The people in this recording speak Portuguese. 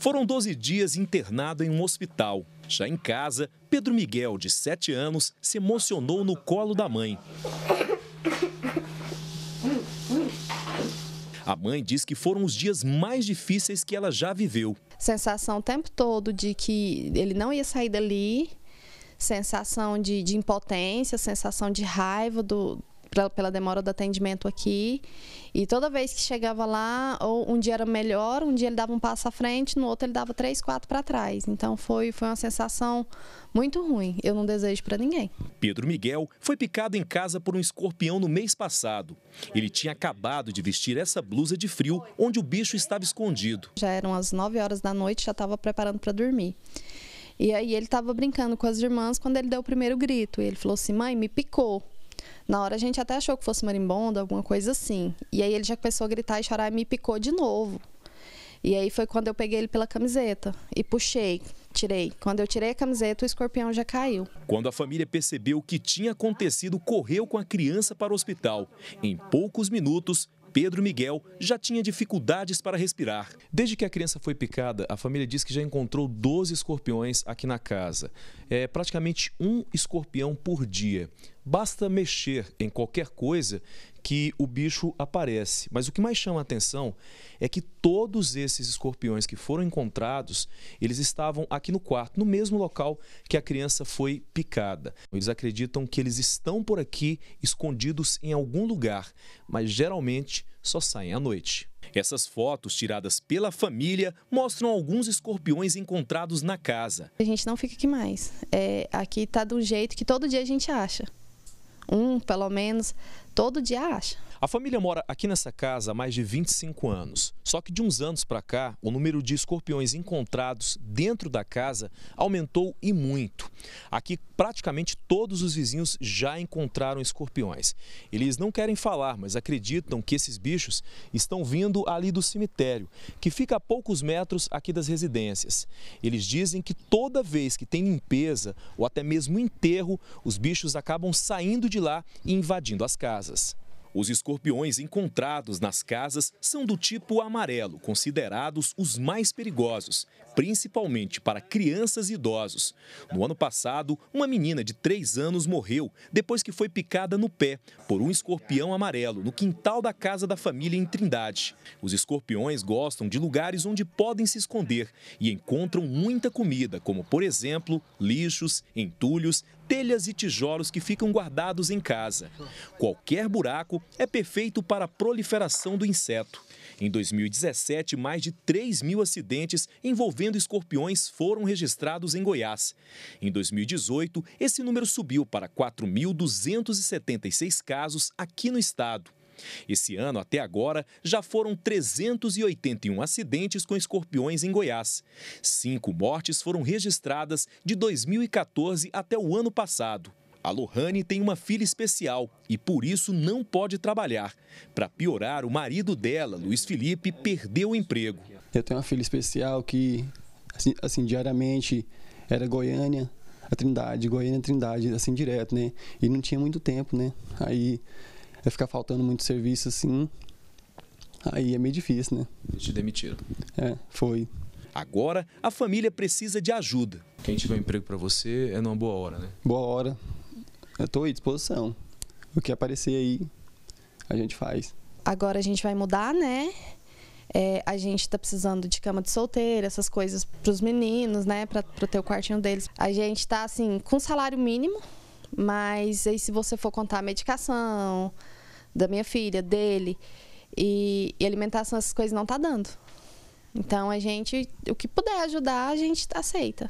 Foram 12 dias internado em um hospital. Já em casa, Pedro Miguel, de 7 anos, se emocionou no colo da mãe. A mãe diz que foram os dias mais difíceis que ela já viveu. Sensação o tempo todo de que ele não ia sair dali, sensação de, de impotência, sensação de raiva do, pela demora do atendimento aqui. E toda vez que chegava lá, ou um dia era melhor, um dia ele dava um passo à frente, no outro ele dava três, quatro para trás. Então foi, foi uma sensação muito ruim. Eu não desejo para ninguém. Pedro Miguel foi picado em casa por um escorpião no mês passado. Ele tinha acabado de vestir essa blusa de frio onde o bicho estava escondido. Já eram as nove horas da noite, já estava preparando para dormir. E aí ele estava brincando com as irmãs quando ele deu o primeiro grito. ele falou assim: mãe, me picou. Na hora a gente até achou que fosse marimbondo, alguma coisa assim. E aí ele já começou a gritar e chorar e me picou de novo. E aí foi quando eu peguei ele pela camiseta e puxei, tirei. Quando eu tirei a camiseta, o escorpião já caiu. Quando a família percebeu o que tinha acontecido, correu com a criança para o hospital. Em poucos minutos, Pedro Miguel já tinha dificuldades para respirar. Desde que a criança foi picada, a família diz que já encontrou 12 escorpiões aqui na casa. É praticamente um escorpião por dia. Basta mexer em qualquer coisa que o bicho aparece. Mas o que mais chama a atenção é que todos esses escorpiões que foram encontrados, eles estavam aqui no quarto, no mesmo local que a criança foi picada. Eles acreditam que eles estão por aqui escondidos em algum lugar, mas geralmente só saem à noite. Essas fotos tiradas pela família mostram alguns escorpiões encontrados na casa. A gente não fica aqui mais. É, aqui está do jeito que todo dia a gente acha um pelo menos, todo dia acha. A família mora aqui nessa casa há mais de 25 anos. Só que de uns anos para cá, o número de escorpiões encontrados dentro da casa aumentou e muito. Aqui, praticamente todos os vizinhos já encontraram escorpiões. Eles não querem falar, mas acreditam que esses bichos estão vindo ali do cemitério, que fica a poucos metros aqui das residências. Eles dizem que toda vez que tem limpeza ou até mesmo enterro, os bichos acabam saindo de lá e invadindo as casas. Os escorpiões encontrados nas casas são do tipo amarelo, considerados os mais perigosos, principalmente para crianças e idosos. No ano passado, uma menina de 3 anos morreu depois que foi picada no pé por um escorpião amarelo no quintal da casa da família em Trindade. Os escorpiões gostam de lugares onde podem se esconder e encontram muita comida, como, por exemplo, lixos, entulhos, telhas e tijolos que ficam guardados em casa. Qualquer buraco é perfeito para a proliferação do inseto. Em 2017, mais de 3 mil acidentes envolvendo 50 escorpiões foram registrados em Goiás. Em 2018, esse número subiu para 4.276 casos aqui no estado. Esse ano, até agora, já foram 381 acidentes com escorpiões em Goiás. Cinco mortes foram registradas de 2014 até o ano passado. A Lohane tem uma filha especial e por isso não pode trabalhar. Para piorar, o marido dela, Luiz Felipe, perdeu o emprego. Eu tenho uma filha especial que, assim, assim diariamente era Goiânia, a Trindade, Goiânia, Trindade, assim, direto, né? E não tinha muito tempo, né? Aí ia ficar faltando muito serviço, assim. Aí é meio difícil, né? Eles te demitiram. É, foi. Agora, a família precisa de ajuda. Quem tiver um emprego para você é numa boa hora, né? Boa hora. Eu tô à disposição. O que aparecer aí, a gente faz. Agora a gente vai mudar, né? É, a gente está precisando de cama de solteiro, essas coisas para os meninos, né? Para ter o quartinho deles. A gente está, assim, com salário mínimo, mas aí se você for contar a medicação da minha filha, dele e, e alimentação, essas coisas não tá dando. Então a gente, o que puder ajudar, a gente tá aceita.